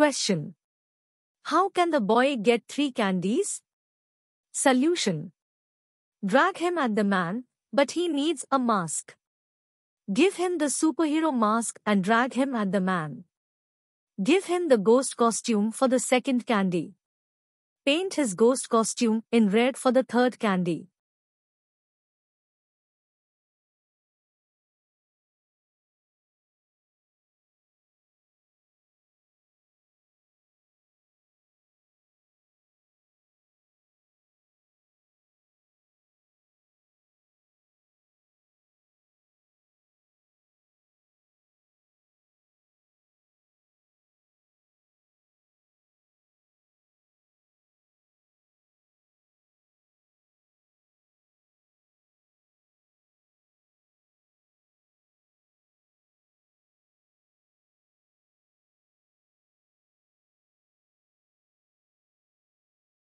Question. How can the boy get three candies? Solution. Drag him at the man, but he needs a mask. Give him the superhero mask and drag him at the man. Give him the ghost costume for the second candy. Paint his ghost costume in red for the third candy.